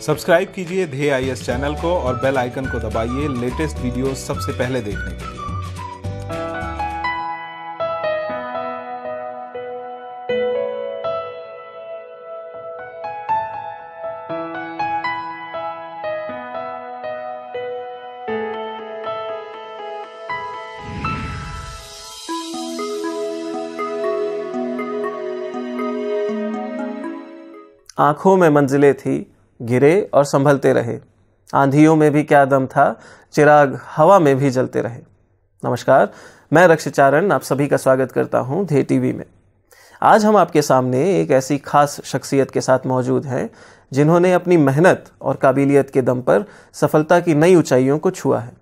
Subscribe कीजिए धे I S channel को और बेल आइकन को दबाइए लेटेस्ट वीडियो सबसे पहले देखने के लिए आंखों में मंजिलें थी गिरे और संभलते रहे आंधियों में भी क्या दम था चिराग हवा में भी जलते रहे नमस्कार मैं रक्षचारण आप सभी का स्वागत करता हूं धे टीवी में आज हम आपके सामने एक ऐसी खास शख्सियत के साथ मौजूद हैं जिन्होंने अपनी मेहनत और काबिलियत के दम पर सफलता की नई ऊंचाइयों को छुआ है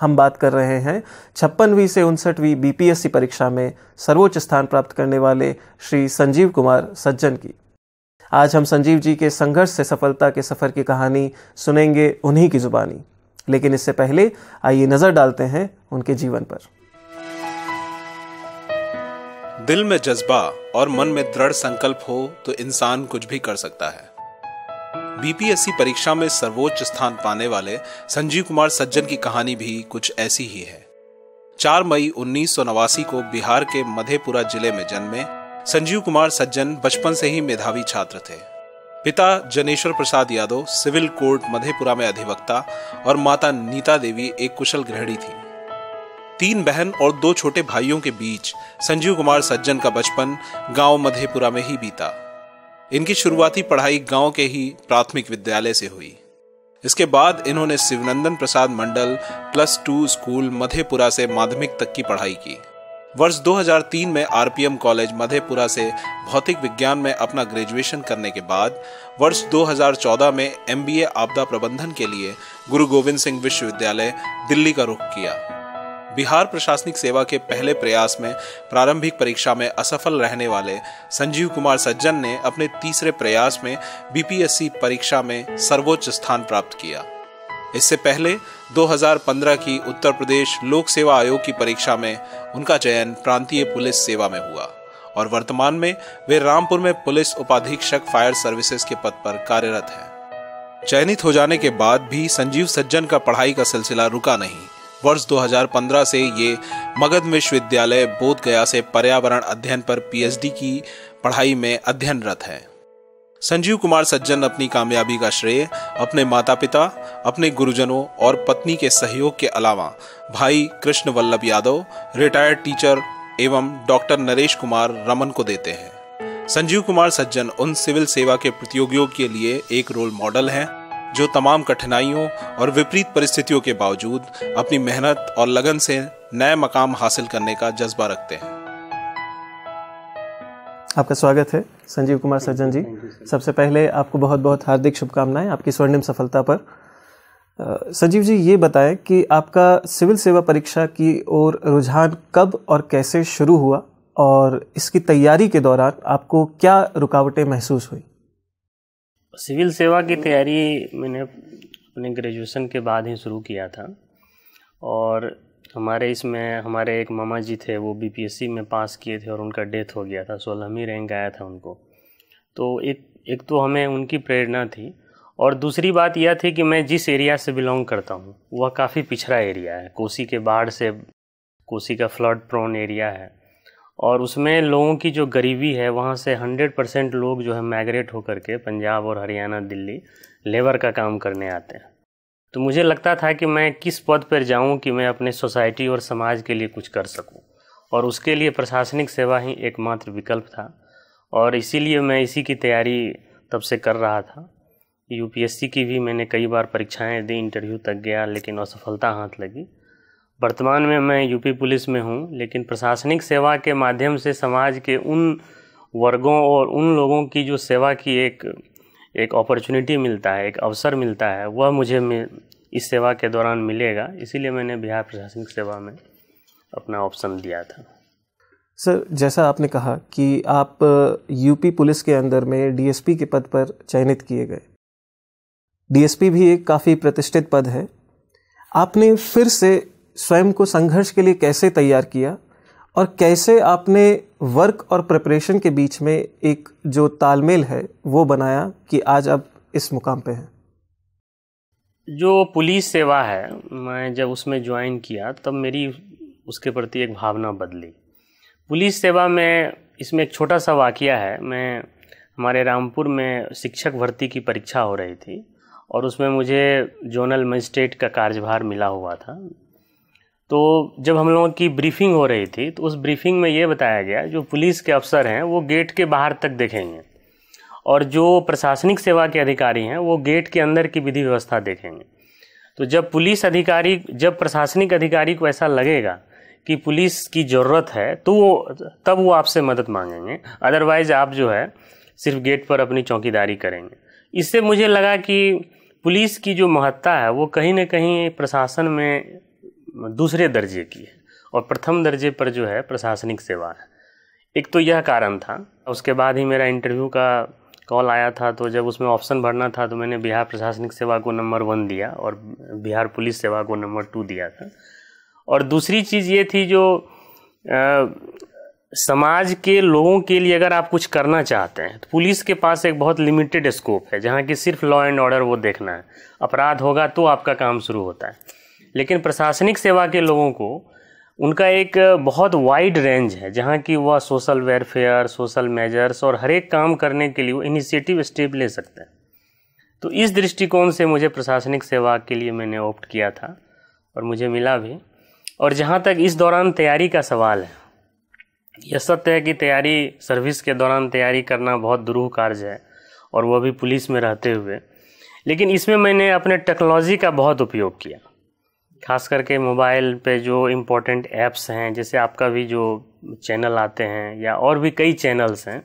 हम बात कर रहे हैं छप्पनवीं से उनसठवीं बीपीएससी परीक्षा में सर्वोच्च स्थान प्राप्त करने वाले श्री संजीव कुमार सज्जन की आज हम संजीव जी के संघर्ष से सफलता के सफ़र की कहानी सुनेंगे उन्हीं की ज़ुबानी लेकिन इससे पहले आइए नज़र डालते हैं उनके जीवन पर दिल में जज्बा और मन में दृढ़ संकल्प हो तो इंसान कुछ भी कर सकता है बीपीएससी परीक्षा में सर्वोच्च स्थान पाने वाले संजीव कुमार सज्जन की कहानी भी कुछ ऐसी ही है 4 मई उन्नीस को बिहार के मधेपुरा जिले में जन्मे संजीव कुमार सज्जन बचपन से ही मेधावी छात्र थे पिता जनेश्वर प्रसाद यादव सिविल कोर्ट मधेपुरा में अधिवक्ता और माता नीता देवी एक कुशल गृहिणी थी तीन बहन और दो छोटे भाइयों के बीच संजीव कुमार सज्जन का बचपन गांव मधेपुरा में ही बीता इनकी शुरुआती पढ़ाई गांव के ही प्राथमिक विद्यालय से हुई इसके बाद इन्होंने Shivnandan Prasad Mandal plus two school Madhepura से माध्यमिक तक की पढ़ाई की वर्ष 2003 में आरपीएम कॉलेज मधेपुरा से भौतिक विज्ञान में अपना ग्रेजुएशन करने के बाद वर्ष 2014 में एमबीए आपदा प्रबंधन के लिए गुरु गोविंद सिंह विश्वविद्यालय दिल्ली का रुख किया बिहार प्रशासनिक सेवा के पहले प्रयास में प्रारंभिक परीक्षा में असफल रहने वाले संजीव कुमार सज्जन ने अपने तीसरे प्रयास में बीपीएससी परीक्षा में सर्वोच्च स्थान प्राप्त किया इससे पहले 2015 की उत्तर प्रदेश लोक सेवा आयोग की परीक्षा में उनका चयन प्रांतीय पुलिस सेवा में हुआ और वर्तमान में वे रामपुर में पुलिस उपाधीक्षक फायर सर्विसेज के पद पर कार्यरत हैं चयनित हो जाने के बाद भी संजीव सज्जन का पढ़ाई का सिलसिला रुका नहीं वर्ष 2015 से ये मगध विश्वविद्यालय बोध गया से पर्यावरण अध्ययन पर पीएचडी की पढ़ाई में अध्ययनरत है संजीव कुमार सज्जन अपनी कामयाबी का श्रेय अपने माता पिता अपने गुरुजनों और पत्नी के सहयोग के अलावा भाई कृष्ण वल्लभ यादव रिटायर्ड टीचर एवं डॉक्टर नरेश कुमार रमन को देते हैं संजीव कुमार सज्जन उन सिविल सेवा के प्रतियोगियों के लिए एक रोल मॉडल हैं जो तमाम कठिनाइयों और विपरीत परिस्थितियों के बावजूद अपनी मेहनत और लगन से नए मकाम हासिल करने का जज्बा रखते हैं आपका स्वागत है संजीव कुमार सज्जन जी सबसे पहले आपको बहुत बहुत हार्दिक शुभकामनाएं आपकी स्वर्णिम सफलता पर सजीव जी ये बताएं कि आपका सिविल सेवा परीक्षा की ओर रुझान कब और कैसे शुरू हुआ और इसकी तैयारी के दौरान आपको क्या रुकावटें महसूस हुई सिविल सेवा की तैयारी मैंने अपने ग्रेजुएशन के बाद ही शुरू किया था और हमारे इसमें हमारे एक मामा जी थे वो बीपीएससी में पास किए थे और उनका डेथ हो गया था सोलहवीं रैंक आया था उनको तो एक एक तो हमें उनकी प्रेरणा थी और दूसरी बात यह थी कि मैं जिस एरिया से बिलोंग करता हूँ वह काफ़ी पिछड़ा एरिया है कोसी के बाढ़ से कोसी का फ्लड प्रोन एरिया है और उसमें लोगों की जो गरीबी है वहाँ से हंड्रेड परसेंट लोग जो है माइग्रेट होकर के पंजाब और हरियाणा दिल्ली लेबर का काम करने आते हैं तो मुझे लगता था कि मैं किस पद पर जाऊँ कि मैं अपने सोसाइटी और समाज के लिए कुछ कर सकूँ और उसके लिए प्रशासनिक सेवा ही एकमात्र विकल्प था और इसीलिए मैं इसी की तैयारी तब से कर रहा था यूपीएससी की भी मैंने कई बार परीक्षाएं दी इंटरव्यू तक गया लेकिन असफलता हाथ लगी वर्तमान में मैं यूपी पुलिस में हूं लेकिन प्रशासनिक सेवा के माध्यम से समाज के उन वर्गों और उन लोगों की जो सेवा की एक एक अपॉर्चुनिटी मिलता है एक अवसर मिलता है वह मुझे इस सेवा के दौरान मिलेगा इसीलिए मैंने बिहार प्रशासनिक सेवा में अपना ऑप्शन दिया था सर जैसा आपने कहा कि आप यूपी पुलिस के अंदर में डीएसपी के पद पर चयनित किए गए डीएसपी भी एक काफ़ी प्रतिष्ठित पद है आपने फिर से स्वयं को संघर्ष के लिए कैसे तैयार किया और कैसे आपने वर्क और प्रिपरेशन के बीच में एक जो तालमेल है वो बनाया कि आज आप इस मुकाम पे हैं जो पुलिस सेवा है मैं जब उसमें ज्वाइन किया तब मेरी उसके प्रति एक भावना बदली पुलिस सेवा में इसमें एक छोटा सा वाक़ है मैं हमारे रामपुर में शिक्षक भर्ती की परीक्षा हो रही थी और उसमें मुझे जोनल मजिस्ट्रेट का कार्यभार मिला हुआ था तो जब हम लोगों की ब्रीफिंग हो रही थी तो उस ब्रीफिंग में ये बताया गया जो पुलिस के अफसर हैं वो गेट के बाहर तक देखेंगे और जो प्रशासनिक सेवा के अधिकारी हैं वो गेट के अंदर की विधि व्यवस्था देखेंगे तो जब पुलिस अधिकारी जब प्रशासनिक अधिकारी को ऐसा लगेगा कि पुलिस की ज़रूरत है तो वो तब वो आपसे मदद मांगेंगे अदरवाइज़ आप जो है सिर्फ गेट पर अपनी चौकीदारी करेंगे इससे मुझे लगा कि पुलिस की जो महत्ता है वो कहीं ना कहीं प्रशासन में दूसरे दर्जे की है और प्रथम दर्जे पर जो है प्रशासनिक सेवा है एक तो यह कारण था उसके बाद ही मेरा इंटरव्यू का कॉल आया था तो जब उसमें ऑप्शन भरना था तो मैंने बिहार प्रशासनिक सेवा को नंबर वन दिया और बिहार पुलिस सेवा को नंबर टू दिया था और दूसरी चीज़ ये थी जो समाज के लोगों के लिए अगर आप कुछ करना चाहते हैं तो पुलिस के पास एक बहुत लिमिटेड स्कोप है जहाँ कि सिर्फ लॉ एंड ऑर्डर वो देखना है अपराध होगा तो आपका काम शुरू होता है लेकिन प्रशासनिक सेवा के लोगों को उनका एक बहुत वाइड रेंज है जहाँ कि वह सोशल वेलफेयर सोशल मेजर्स और हर एक काम करने के लिए वो इनिशिएटिव स्टेप ले सकते हैं तो इस दृष्टिकोण से मुझे प्रशासनिक सेवा के लिए मैंने ऑप्ट किया था और मुझे मिला भी और जहाँ तक इस दौरान तैयारी का सवाल है यह सत्य है कि तैयारी सर्विस के दौरान तैयारी करना बहुत दुरूह कार्य है और वह भी पुलिस में रहते हुए लेकिन इसमें मैंने अपने टेक्नोलॉजी का बहुत उपयोग किया खास करके मोबाइल पे जो इम्पोर्टेंट ऐप्स हैं जैसे आपका भी जो चैनल आते हैं या और भी कई चैनल्स हैं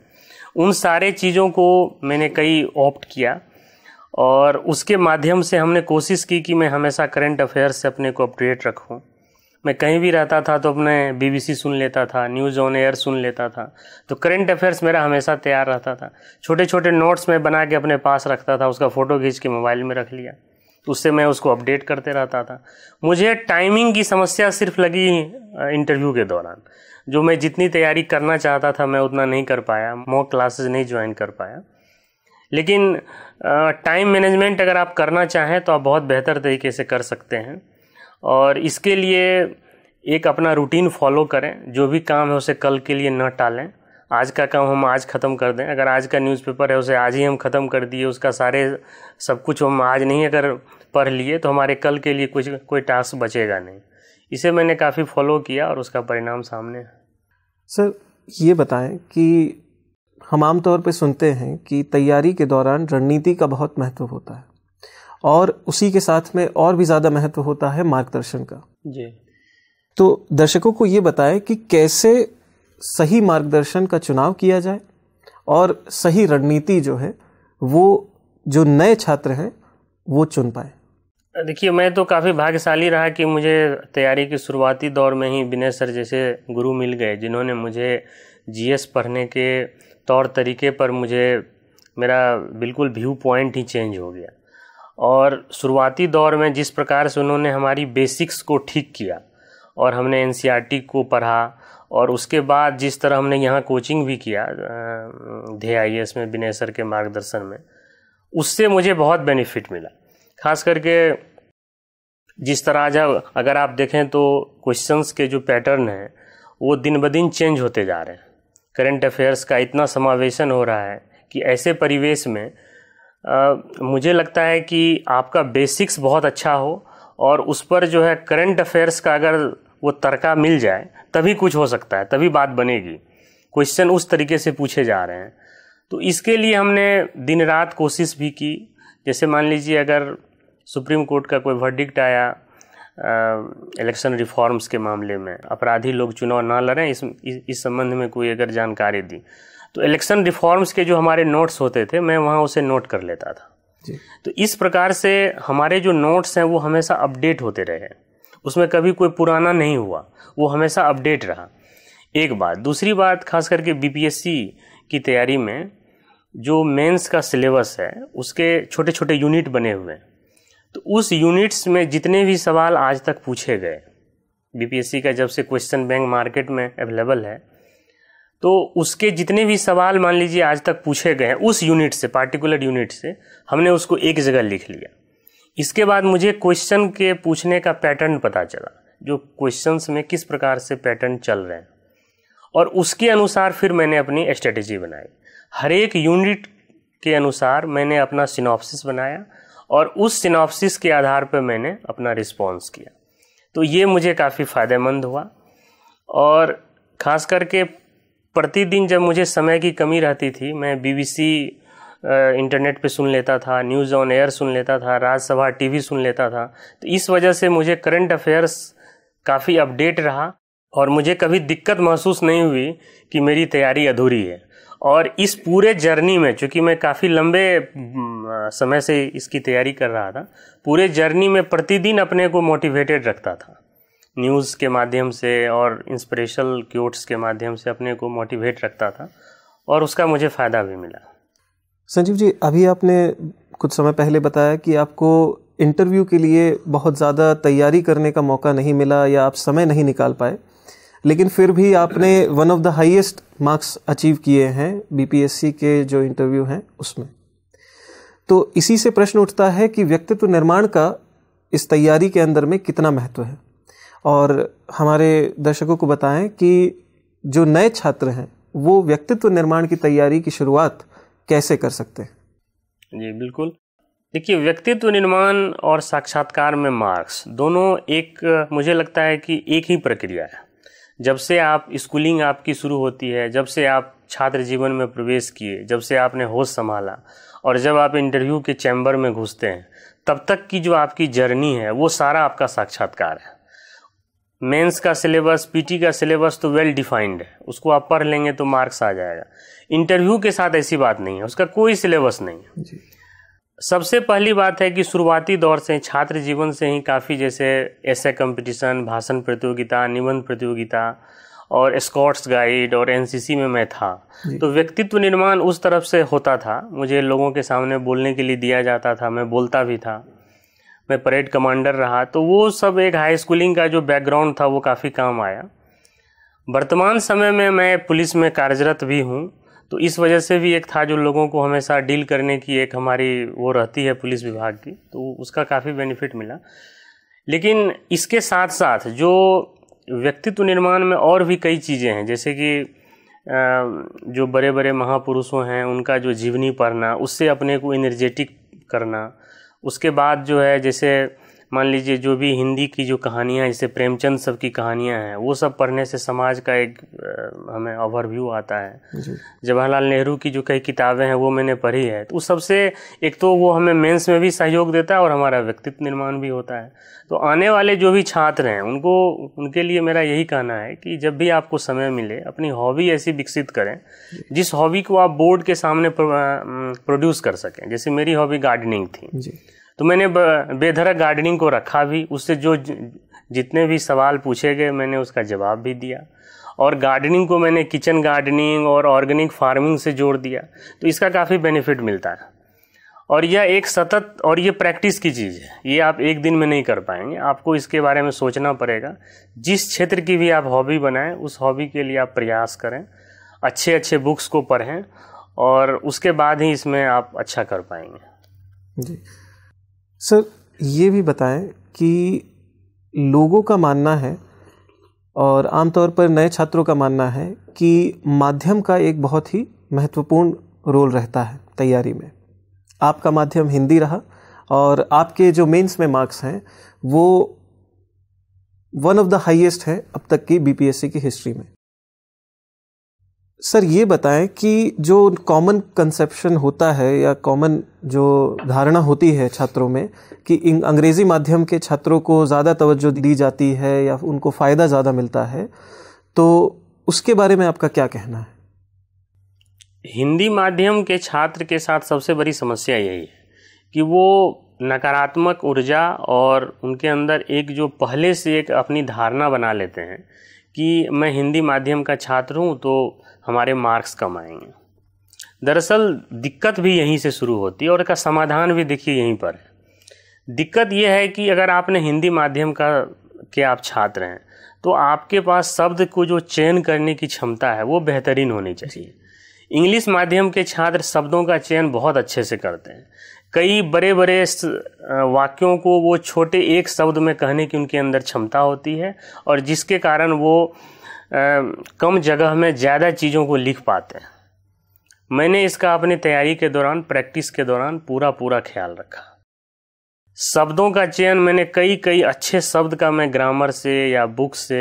उन सारे चीज़ों को मैंने कई ऑप्ट किया और उसके माध्यम से हमने कोशिश की कि मैं हमेशा करंट अफेयर्स से अपने को अपडेट रखूँ मैं कहीं भी रहता था तो अपने बीबीसी सुन लेता था न्यूज़ ऑन एयर सुन लेता था तो करंट अफेयर्स मेरा हमेशा तैयार रहता था छोटे छोटे नोट्स में बना के अपने पास रखता था उसका फ़ोटो खींच के मोबाइल में रख लिया उससे मैं उसको अपडेट करते रहता था मुझे टाइमिंग की समस्या सिर्फ लगी इंटरव्यू के दौरान जो मैं जितनी तैयारी करना चाहता था मैं उतना नहीं कर पाया मो क्लासेस नहीं ज्वाइन कर पाया लेकिन टाइम मैनेजमेंट अगर आप करना चाहें तो आप बहुत बेहतर तरीके से कर सकते हैं और इसके लिए एक अपना रूटीन फॉलो करें जो भी काम है उसे कल के लिए न टालें आज का काम हम आज ख़त्म कर दें अगर आज का न्यूज़पेपर है उसे आज ही हम ख़त्म कर दिए उसका सारे सब कुछ हम आज नहीं अगर पढ़ लिए तो हमारे कल के लिए कुछ कोई टास्क बचेगा नहीं इसे मैंने काफ़ी फॉलो किया और उसका परिणाम सामने है सर ये बताएं कि हम आमतौर पर सुनते हैं कि तैयारी के दौरान रणनीति का बहुत महत्व होता है और उसी के साथ में और भी ज़्यादा महत्व होता है मार्गदर्शन का जी तो दर्शकों को ये बताएं कि कैसे सही मार्गदर्शन का चुनाव किया जाए और सही रणनीति जो है वो जो नए छात्र हैं वो चुन पाए देखिए मैं तो काफ़ी भाग्यशाली रहा कि मुझे तैयारी के शुरुआती दौर में ही विनय सर जैसे गुरु मिल गए जिन्होंने मुझे जीएस पढ़ने के तौर तरीके पर मुझे मेरा बिल्कुल व्यू पॉइंट ही चेंज हो गया और शुरुआती दौर में जिस प्रकार से उन्होंने हमारी बेसिक्स को ठीक किया और हमने एन e को पढ़ा और उसके बाद जिस तरह हमने यहाँ कोचिंग भी किया धे आई एस में विनय सर के मार्गदर्शन में उससे मुझे बहुत बेनिफिट मिला खास करके जिस तरह आज अगर आप देखें तो क्वेश्चंस के जो पैटर्न हैं वो दिन ब दिन चेंज होते जा रहे हैं करंट अफेयर्स का इतना समावेशन हो रहा है कि ऐसे परिवेश में मुझे लगता है कि आपका बेसिक्स बहुत अच्छा हो और उस पर जो है करंट अफेयर्स का अगर वो तरका मिल जाए तभी कुछ हो सकता है तभी बात बनेगी क्वेश्चन उस तरीके से पूछे जा रहे हैं तो इसके लिए हमने दिन रात कोशिश भी की जैसे मान लीजिए अगर सुप्रीम कोर्ट का कोई वर्डिक्ट आया इलेक्शन रिफॉर्म्स के मामले में अपराधी लोग चुनाव ना लड़ें इस इस संबंध में कोई अगर जानकारी दी तो इलेक्शन रिफॉर्म्स के जो हमारे नोट्स होते थे मैं वहाँ उसे नोट कर लेता था जी। तो इस प्रकार से हमारे जो नोट्स हैं वो हमेशा अपडेट होते रहे उसमें कभी कोई पुराना नहीं हुआ वो हमेशा अपडेट रहा एक बात दूसरी बात खास करके बीपीएससी की तैयारी में जो मेंस का सिलेबस है उसके छोटे छोटे यूनिट बने हुए हैं तो उस यूनिट्स में जितने भी सवाल आज तक पूछे गए बीपीएससी का जब से क्वेश्चन बैंक मार्केट में अवेलेबल है तो उसके जितने भी सवाल मान लीजिए आज तक पूछे गए हैं उस यूनिट से पार्टिकुलर यूनिट से हमने उसको एक जगह लिख लिया इसके बाद मुझे क्वेश्चन के पूछने का पैटर्न पता चला जो क्वेश्चंस में किस प्रकार से पैटर्न चल रहे हैं और उसके अनुसार फिर मैंने अपनी स्ट्रेटेजी बनाई हर एक यूनिट के अनुसार मैंने अपना सिनॉप्सिस बनाया और उस सिनॉप्सिस के आधार पर मैंने अपना रिस्पॉन्स किया तो ये मुझे काफ़ी फ़ायदेमंद हुआ और ख़ास करके प्रतिदिन जब मुझे समय की कमी रहती थी मैं बीबीसी इंटरनेट पे सुन लेता था न्यूज़ ऑन एयर सुन लेता था राज्यसभा टीवी सुन लेता था तो इस वजह से मुझे करंट अफेयर्स काफ़ी अपडेट रहा और मुझे कभी दिक्कत महसूस नहीं हुई कि मेरी तैयारी अधूरी है और इस पूरे जर्नी में चूँकि मैं काफ़ी लंबे समय से इसकी तैयारी कर रहा था पूरे जर्नी में प्रतिदिन अपने को मोटिवेटेड रखता था न्यूज़ के माध्यम से और इंस्पिरेशनल क्यूट्स के माध्यम से अपने को मोटिवेट रखता था और उसका मुझे फ़ायदा भी मिला संजीव जी अभी आपने कुछ समय पहले बताया कि आपको इंटरव्यू के लिए बहुत ज़्यादा तैयारी करने का मौका नहीं मिला या आप समय नहीं निकाल पाए लेकिन फिर भी आपने one of the highest marks achieve किए हैं बीपीएससी के जो इंटरव्यू हैं उसमें तो इसी से प्रश्न उठता है कि व्यक्तित्व निर्माण का इस तैयारी के अंदर में कितना महत्व है और हमारे दर्शकों को बताएं कि जो नए छात्र हैं वो व्यक्तित्व निर्माण की तैयारी की शुरुआत कैसे कर सकते हैं जी बिल्कुल देखिए व्यक्तित्व निर्माण और साक्षात्कार में मार्क्स दोनों एक मुझे लगता है कि एक ही प्रक्रिया है जब से आप स्कूलिंग आपकी शुरू होती है जब से आप छात्र जीवन में प्रवेश किए जब से आपने होश संभाला और जब आप इंटरव्यू के चैम्बर में घुसते हैं तब तक की जो आपकी जर्नी है वो सारा आपका साक्षात्कार है मेंस का सिलेबस पीटी का सिलेबस तो वेल डिफाइंड है उसको आप पढ़ लेंगे तो मार्क्स आ जाएगा इंटरव्यू के साथ ऐसी बात नहीं है उसका कोई सिलेबस नहीं है सबसे पहली बात है कि शुरुआती दौर से छात्र जीवन से ही काफ़ी जैसे ऐसे कंपटीशन भाषण प्रतियोगिता निबंध प्रतियोगिता और स्कॉट्स गाइड और एनसीसी में मैं था तो व्यक्तित्व निर्माण उस तरफ से होता था मुझे लोगों के सामने बोलने के लिए दिया जाता था मैं बोलता भी था मैं परेड कमांडर रहा तो वो सब एक हाई स्कूलिंग का जो बैकग्राउंड था वो काफ़ी काम आया वर्तमान समय में मैं पुलिस में कार्यरत भी हूँ तो इस वजह से भी एक था जो लोगों को हमेशा डील करने की एक हमारी वो रहती है पुलिस विभाग की तो उसका काफ़ी बेनिफिट मिला लेकिन इसके साथ साथ जो व्यक्तित्व निर्माण में और भी कई चीज़ें हैं जैसे कि जो बड़े बड़े महापुरुषों हैं उनका जो जीवनी पढ़ना उससे अपने को एनर्जेटिक करना उसके बाद जो है जैसे मान लीजिए जो भी हिंदी की जो कहानियाँ जैसे प्रेमचंद सब की कहानियाँ हैं वो सब पढ़ने से समाज का एक हमें ओवरव्यू आता है जवाहरलाल नेहरू की जो कई किताबें हैं वो मैंने पढ़ी है तो उस सबसे एक तो वो हमें मेंस में भी सहयोग देता है और हमारा व्यक्तित्व निर्माण भी होता है तो आने वाले जो भी छात्र हैं उनको उनके लिए मेरा यही कहना है कि जब भी आपको समय मिले अपनी हॉबी ऐसी विकसित करें जिस हॉबी को आप बोर्ड के सामने प्रोड्यूस कर सकें जैसे मेरी हॉबी गार्डनिंग थी तो मैंने बेधरक गार्डनिंग को रखा भी उससे जो जितने भी सवाल पूछे गए मैंने उसका जवाब भी दिया और गार्डनिंग को मैंने किचन गार्डनिंग और ऑर्गेनिक फार्मिंग से जोड़ दिया तो इसका काफ़ी बेनिफिट मिलता है और यह एक सतत और ये प्रैक्टिस की चीज़ है ये आप एक दिन में नहीं कर पाएंगे आपको इसके बारे में सोचना पड़ेगा जिस क्षेत्र की भी आप हॉबी बनाएं उस हॉबी के लिए आप प्रयास करें अच्छे अच्छे बुक्स को पढ़ें और उसके बाद ही इसमें आप अच्छा कर पाएंगे जी सर ये भी बताएं कि लोगों का मानना है और आमतौर पर नए छात्रों का मानना है कि माध्यम का एक बहुत ही महत्वपूर्ण रोल रहता है तैयारी में आपका माध्यम हिंदी रहा और आपके जो मेंस में मार्क्स हैं वो वन ऑफ द हाईएस्ट है अब तक की बीपीएससी की हिस्ट्री में सर ये बताएं कि जो कॉमन कंसेप्शन होता है या कॉमन जो धारणा होती है छात्रों में कि अंग्रेज़ी माध्यम के छात्रों को ज़्यादा तवज्जो दी जाती है या उनको फ़ायदा ज़्यादा मिलता है तो उसके बारे में आपका क्या कहना है हिंदी माध्यम के छात्र के साथ सबसे बड़ी समस्या यही है कि वो नकारात्मक ऊर्जा और उनके अंदर एक जो पहले से एक अपनी धारणा बना लेते हैं कि मैं हिंदी माध्यम का छात्र हूँ तो हमारे मार्क्स कम आएंगे दरअसल दिक्कत भी यहीं से शुरू होती है और इसका समाधान भी देखिए यहीं पर है दिक्कत यह है कि अगर आपने हिंदी माध्यम का के आप छात्र हैं तो आपके पास शब्द को जो चयन करने की क्षमता है वो बेहतरीन होनी चाहिए इंग्लिश माध्यम के छात्र शब्दों का चयन बहुत अच्छे से करते हैं कई बड़े बड़े वाक्यों को वो छोटे एक शब्द में कहने की उनके अंदर क्षमता होती है और जिसके कारण वो कम जगह में ज़्यादा चीज़ों को लिख पाते हैं मैंने इसका अपनी तैयारी के दौरान प्रैक्टिस के दौरान पूरा पूरा ख्याल रखा शब्दों का चयन मैंने कई कई अच्छे शब्द का मैं ग्रामर से या बुक से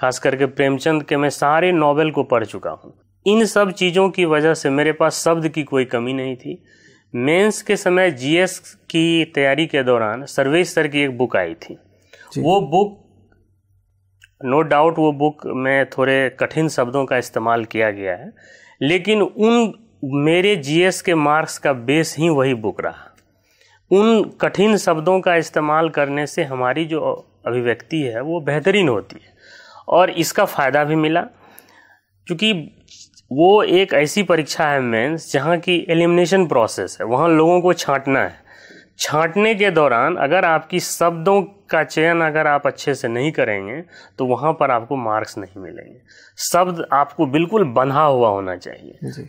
खास करके प्रेमचंद के मैं सारे नॉवेल को पढ़ चुका हूँ इन सब चीज़ों की वजह से मेरे पास शब्द की कोई कमी नहीं थी मेंस के समय जीएस की तैयारी के दौरान सर्वेश सर की एक बुक आई थी वो बुक नो डाउट वो बुक में थोड़े कठिन शब्दों का इस्तेमाल किया गया है लेकिन उन मेरे जीएस के मार्क्स का बेस ही वही बुक रहा उन कठिन शब्दों का इस्तेमाल करने से हमारी जो अभिव्यक्ति है वो बेहतरीन होती है और इसका फ़ायदा भी मिला क्योंकि वो एक ऐसी परीक्षा है मेंस जहाँ की एलिमिनेशन प्रोसेस है वहाँ लोगों को छांटना है छांटने के दौरान अगर आपकी शब्दों का चयन अगर आप अच्छे से नहीं करेंगे तो वहाँ पर आपको मार्क्स नहीं मिलेंगे शब्द आपको बिल्कुल बंधा हुआ होना चाहिए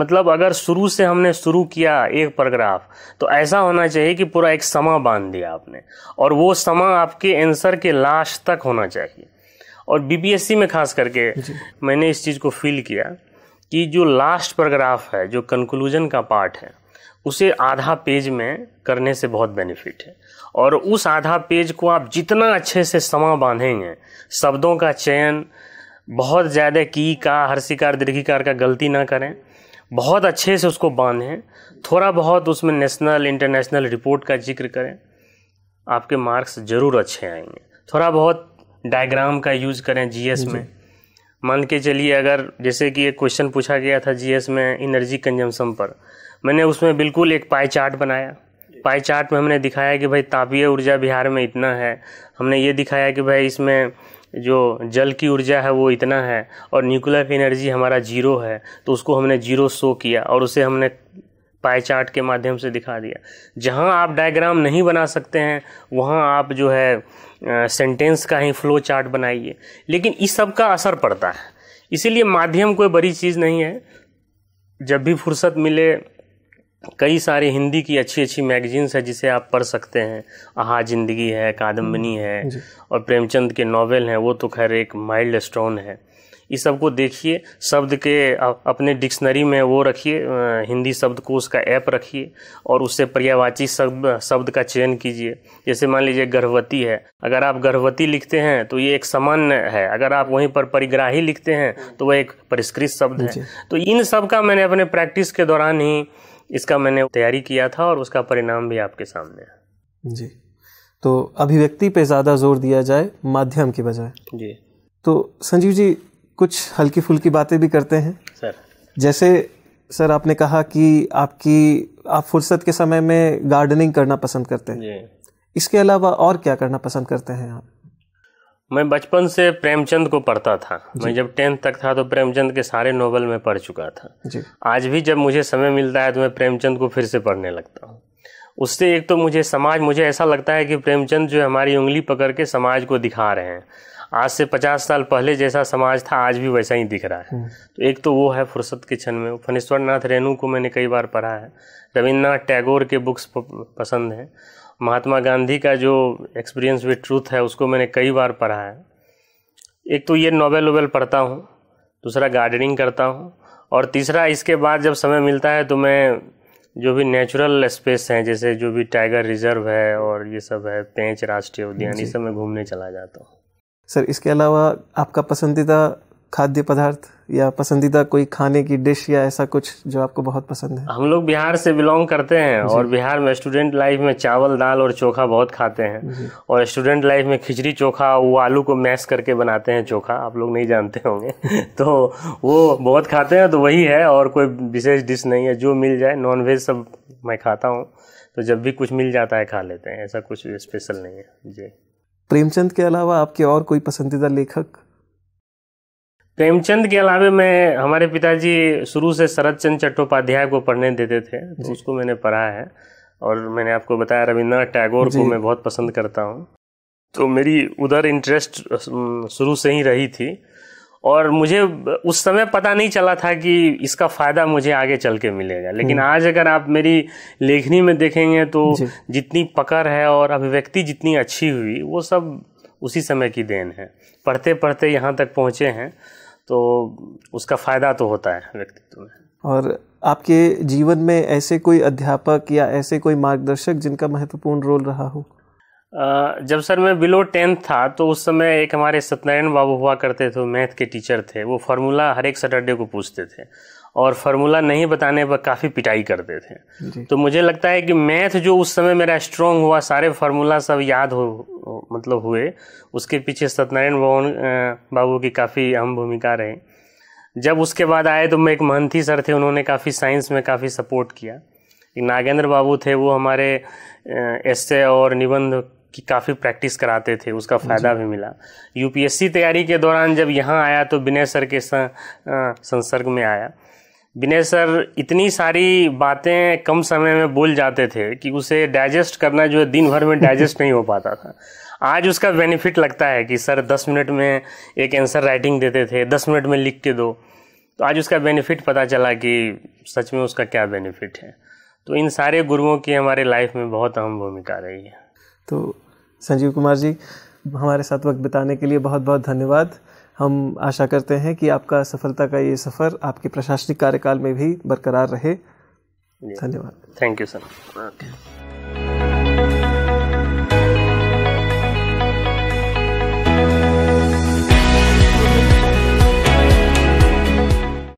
मतलब अगर शुरू से हमने शुरू किया एक पैराग्राफ तो ऐसा होना चाहिए कि पूरा एक समा बांध दिया आपने और वो समा आपके आंसर के लास्ट तक होना चाहिए और बीपीएससी में खास करके मैंने इस चीज़ को फील किया कि जो लास्ट पैराग्राफ है जो कंक्लूजन का पार्ट है उसे आधा पेज में करने से बहुत बेनिफिट है और उस आधा पेज को आप जितना अच्छे से समा बांधेंगे शब्दों का चयन बहुत ज़्यादा की का हर्षिकार दीर्घिकार का गलती ना करें बहुत अच्छे से उसको बांधें थोड़ा बहुत उसमें नेशनल इंटरनेशनल रिपोर्ट का जिक्र करें आपके मार्क्स ज़रूर अच्छे आएंगे थोड़ा बहुत डायग्राम का यूज़ करें जीएस में मान के चलिए अगर जैसे कि एक क्वेश्चन पूछा गया था जीएस में एनर्जी कंजम्पशन पर मैंने उसमें बिल्कुल एक पाई चार्ट बनाया पाई चार्ट में हमने दिखाया कि भाई तापीय ऊर्जा बिहार में इतना है हमने ये दिखाया कि भाई इसमें जो जल की ऊर्जा है वो इतना है और न्यूक्लियर एनर्जी हमारा जीरो है तो उसको हमने जीरो शो किया और उसे हमने पाई चार्ट के माध्यम से दिखा दिया जहाँ आप डायग्राम नहीं बना सकते हैं वहाँ आप जो है सेंटेंस का ही फ्लो चार्ट बनाइए लेकिन इस सब का असर पड़ता है इसीलिए माध्यम कोई बड़ी चीज़ नहीं है जब भी फुर्सत मिले कई सारे हिंदी की अच्छी अच्छी मैगजीन्स है जिसे आप पढ़ सकते हैं आहा जिंदगी है कादम्बनी है और प्रेमचंद के नावल हैं वो तो खैर एक माइल्ड स्टोन है इस सब को देखिए शब्द के अपने डिक्शनरी में वो रखिए हिंदी शब्द को उसका ऐप रखिए और उससे पर्यावाची शब्द शब्द का चयन कीजिए जैसे मान लीजिए गर्भवती है अगर आप गर्भवती लिखते हैं तो ये एक सामान्य है अगर आप वहीं पर परिग्राही लिखते हैं तो वह एक परिष्कृत शब्द है तो इन सब का मैंने अपने प्रैक्टिस के दौरान ही इसका मैंने तैयारी किया था और उसका परिणाम भी आपके सामने है जी तो अभिव्यक्ति पे ज़्यादा जोर दिया जाए माध्यम के बजाय जी तो संजीव जी कुछ हल्की फुल्की बातें भी करते हैं सर जैसे सर आपने कहा कि आपकी आप फुर्सत के समय में गार्डनिंग करना पसंद करते हैं इसके अलावा और क्या करना पसंद करते हैं आप मैं बचपन से प्रेमचंद को पढ़ता था मैं जब टेंथ तक था तो प्रेमचंद के सारे नोवेल में पढ़ चुका था जी। आज भी जब मुझे समय मिलता है तो मैं प्रेमचंद को फिर से पढ़ने लगता हूँ उससे एक तो मुझे समाज मुझे ऐसा लगता है कि प्रेमचंद जो हमारी उंगली पकड़ के समाज को दिखा रहे हैं आज से पचास साल पहले जैसा समाज था आज भी वैसा ही दिख रहा है हम्म। तो एक तो वो है फुर्सत के क्षण में फनीश्वर नाथ रेणु को मैंने कई बार पढ़ा है रविन्द्रनाथ टैगोर के बुक्स पसंद हैं महात्मा गांधी का जो एक्सपीरियंस विथ ट्रूथ है उसको मैंने कई बार पढ़ा है एक तो ये नॉवेल वोवेल पढ़ता हूँ दूसरा गार्डनिंग करता हूँ और तीसरा इसके बाद जब समय मिलता है तो मैं जो भी नेचुरल स्पेस हैं जैसे जो भी टाइगर रिजर्व है और ये सब है पेंच राष्ट्रीय उद्यान ये सब मैं घूमने चला जाता हूँ सर इसके अलावा आपका पसंदीदा खाद्य पदार्थ या पसंदीदा कोई खाने की डिश या ऐसा कुछ जो आपको बहुत पसंद है हम लोग बिहार से बिलोंग करते हैं और बिहार में स्टूडेंट लाइफ में चावल दाल और चोखा बहुत खाते हैं और स्टूडेंट लाइफ में खिचड़ी चोखा वो आलू को मैश करके बनाते हैं चोखा आप लोग नहीं जानते होंगे तो वो बहुत खाते हैं तो वही है और कोई विशेष डिश नहीं है जो मिल जाए नॉनवेज सब मैं खाता हूँ तो जब भी कुछ मिल जाता है खा लेते हैं ऐसा कुछ स्पेशल नहीं है जी प्रेमचंद के अलावा आपके और कोई पसंदीदा लेखक प्रेमचंद के अलावे मैं हमारे पिताजी शुरू से शरद चंद चट्टोपाध्याय को पढ़ने देते थे तो उसको मैंने पढ़ा है और मैंने आपको बताया रविन्द्रनाथ टैगोर को मैं बहुत पसंद करता हूँ तो मेरी उधर इंटरेस्ट शुरू से ही रही थी और मुझे उस समय पता नहीं चला था कि इसका फ़ायदा मुझे आगे चल के मिलेगा लेकिन हम्म। आज अगर आप मेरी लेखनी में देखेंगे तो जितनी पकड़ है और अभिव्यक्ति जितनी अच्छी हुई वो सब उसी समय की देन है पढ़ते पढ़ते यहाँ तक पहुँचे हैं तो उसका फ़ायदा तो होता है व्यक्तित्व में और आपके जीवन में ऐसे कोई अध्यापक या ऐसे कोई मार्गदर्शक जिनका महत्वपूर्ण रोल रहा हो जब सर मैं बिलो टेंथ था तो उस समय एक हमारे सत्यनारायण बाबू हुआ करते थे मैथ के टीचर थे वो फार्मूला हर एक सैटरडे को पूछते थे और फार्मूला नहीं बताने पर काफ़ी पिटाई करते थे तो मुझे लगता है कि मैथ जो उस समय मेरा स्ट्रॉन्ग हुआ सारे फार्मूला सब याद हो मतलब हुए उसके पीछे सत्यनारायण भवन बाबू की काफ़ी अहम भूमिका रही जब उसके बाद आए तो मैं एक महंती सर थे उन्होंने काफ़ी साइंस में काफ़ी सपोर्ट किया नागेंद्र बाबू थे वो हमारे एस्से और निबंध की काफ़ी प्रैक्टिस कराते थे उसका फ़ायदा भी मिला यूपीएससी तैयारी के दौरान जब यहाँ आया तो विनय सर के संसर्ग में आया विनय सर इतनी सारी बातें कम समय में बोल जाते थे कि उसे डाइजेस्ट करना जो है दिन भर में डाइजेस्ट नहीं हो पाता था आज उसका बेनिफिट लगता है कि सर दस मिनट में एक आंसर राइटिंग देते थे दस मिनट में लिख के दो तो आज उसका बेनिफिट पता चला कि सच में उसका क्या बेनिफिट है तो इन सारे गुरुओं की हमारे लाइफ में बहुत अहम भूमिका रही है तो संजीव कुमार जी हमारे साथ वक्त बिताने के लिए बहुत बहुत धन्यवाद हम आशा करते हैं कि आपका सफलता का ये सफ़र आपके प्रशासनिक कार्यकाल में भी बरकरार रहे धन्यवाद थैंक यू सर ओके